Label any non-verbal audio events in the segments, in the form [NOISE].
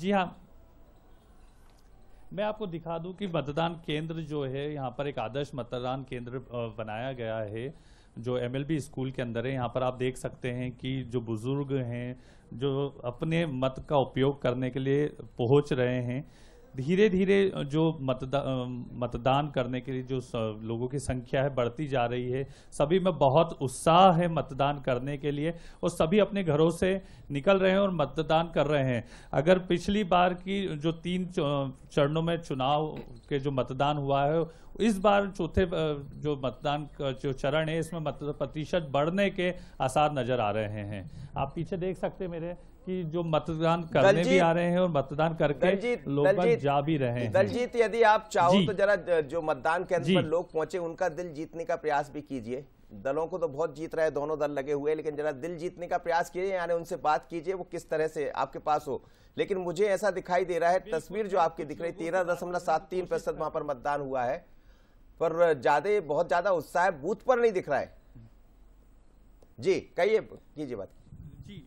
जी हाँ मैं आपको दिखा दूं कि मतदान केंद्र जो है यहाँ पर एक आदर्श मतदान केंद्र बनाया गया है जो एमएलबी स्कूल के अंदर है यहाँ पर आप देख सकते हैं कि जो बुजुर्ग हैं जो अपने मत का उपयोग करने के लिए पहुँच रहे हैं धीरे धीरे जो मतदा मतदान करने के लिए जो लोगों की संख्या है बढ़ती जा रही है सभी में बहुत उत्साह है मतदान करने के लिए और सभी अपने घरों से निकल रहे हैं और मतदान कर रहे हैं अगर पिछली बार की जो तीन चरणों में चुनाव के जो मतदान हुआ है इस बार चौथे जो मतदान जो चरण है इसमें मत प्रतिशत बढ़ने के आसार नजर आ रहे हैं आप पीछे देख सकते मेरे कि जो मतदान करने भी आ रहे हैं और मतदान करके लोग जा भी रहे हैं दलजीत यदि आप चाहो तो जरा जो मतदान केंद्र पर लोग पहुंचे उनका दिल जीतने का प्रयास भी कीजिए दलों को तो बहुत जीत रहे दोनों दल लगे हुए लेकिन जरा दिल जीतने का प्रयास कीजिए यानी उनसे बात कीजिए वो किस तरह से आपके पास हो लेकिन मुझे ऐसा दिखाई दे रहा है तस्वीर जो आपकी दिख रही तेरह दशमलव सात तीन प्रतिशत वहां पर मतदान हुआ है पर ज्यादा बहुत ज्यादा उत्साह बूथ पर नहीं दिख रहा है जी कहिए कीजिए बात जी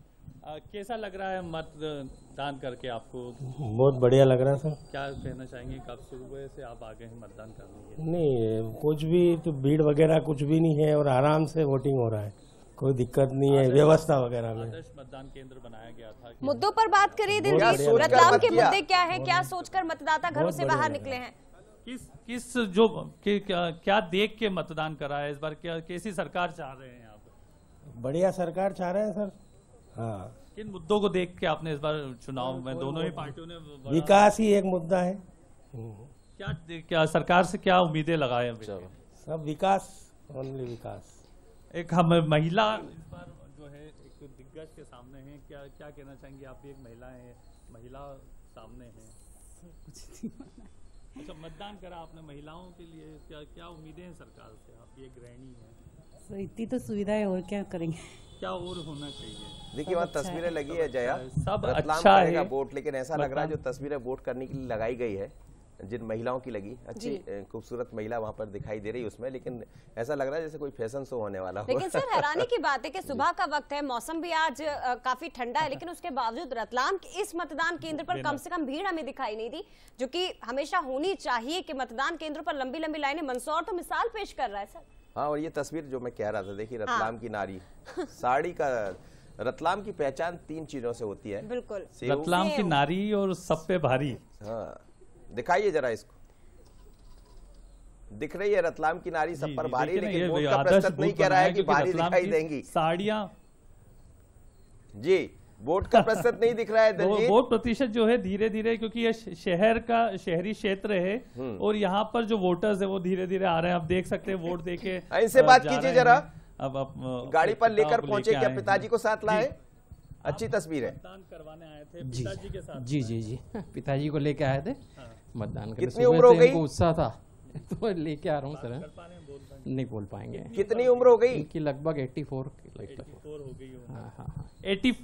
आ, कैसा लग रहा है मतदान करके आपको बहुत बढ़िया लग रहा है सर क्या कहना चाहेंगे कब सुबह से आप आ गए हैं मतदान करने के नहीं कुछ भी तो भीड़ वगैरह कुछ भी नहीं है और आराम से वोटिंग हो रहा है कोई दिक्कत नहीं है व्यवस्था वगैरह में मतदान केंद्र बनाया गया था मुद्दों पर बात करिए दिलजीत रतलाम के मुद्दे क्या है क्या सोचकर मतदाता घरों से बाहर निकले हैं किस किस जो कि, क्या, क्या देख के मतदान करा है इस बार क्या कैसी सरकार चाह रहे हैं आप बढ़िया सरकार चाह रहे हैं सर हाँ किन मुद्दों को देख के आपने इस बार चुनाव में दोनों ही पार्टियों ने विकास ही एक मुद्दा है क्या क्या सरकार से क्या उम्मीदें लगाए सब विकास ओनली विकास एक हम महिला इस बार जो है एक दिग्गज के सामने हैं क्या क्या कहना चाहेंगे आप एक महिला हैं महिला सामने हैं कुछ अच्छा मतदान करा आपने महिलाओं के लिए क्या क्या उम्मीदें हैं सरकार से आप ये गृहिणी है सर इतनी तो सुविधा है और क्या करेंगे क्या और होना चाहिए देखिए वहाँ अच्छा तस्वीरें लगी है जया सब अच्छा है वोट लेकिन ऐसा लग रहा है जो तस्वीरें वोट करने के लिए लगाई गई है जिन महिलाओं की लगी अच्छी खूबसूरत महिला वहाँ पर दिखाई दे रही उसमें लेकिन ऐसा लग रहा है जैसे कोई फैशन शो होने वाला हो लेकिन सर [LAUGHS] हैरानी की बात है कि सुबह का वक्त है मौसम भी आज काफी ठंडा है लेकिन उसके बावजूद रतलाम के इस मतदान केंद्र पर कम से कम भीड़ हमें दिखाई नहीं दी जो की हमेशा होनी चाहिए की मतदान केंद्र पर लंबी लंबी लाइने मंदसौर तो मिसाल पेश कर रहा है सर हाँ और ये तस्वीर जो मैं कह रहा था देखिए रतलाम हाँ। की नारी साड़ी का रतलाम की पहचान तीन चीजों से होती है बिल्कुल रतलाम की नारी और सब पे भारी हाँ दिखाइए जरा इसको दिख रही है रतलाम की नारी सब पर भारी लेकिन वोट का प्रस्तुत नहीं कह रहा है कि भारी दिखाई देंगी साड़िया जी वोट का प्रतिशत नहीं दिख रहा है वोट प्रतिशत जो है धीरे धीरे क्योंकि ये शहर का शहरी क्षेत्र है हम्म। और यहाँ पर जो वोटर्स है वो धीरे धीरे आ रहे हैं आप देख सकते हैं वोट देके [LAUGHS] हाँ, इनसे बात कीजिए जरा अब आप गाड़ी पर लेकर पहुंचे क्या पिताजी को साथ लाए अच्छी तस्वीर है करवाने आए थे पिताजी जी जी जी [LAUGHS] पिताजी को लेके आए थे हाँ। मतदान कितनी उम्र तो हो गई उत्साह था [LAUGHS] तो लेके आ रहा हूँ सर नहीं बोल पाएंगे कितनी उम्र हो गई की लगभग 84 फोर हो गई हाँ हाँ हाँ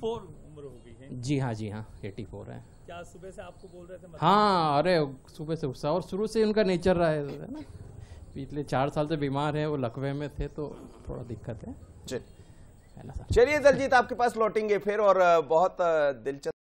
फोर उम्र हो गई जी हाँ जी हाँ 84 है क्या सुबह से आपको बोल रहे थे हाँ अरे सुबह से उत्साह और शुरू से उनका नेचर रहा है ना पिछले चार साल से बीमार है वो लकवे में थे तो थोड़ा दिक्कत है चलिए दलजीत आपके पास लौटेंगे फिर और बहुत दिलचस्प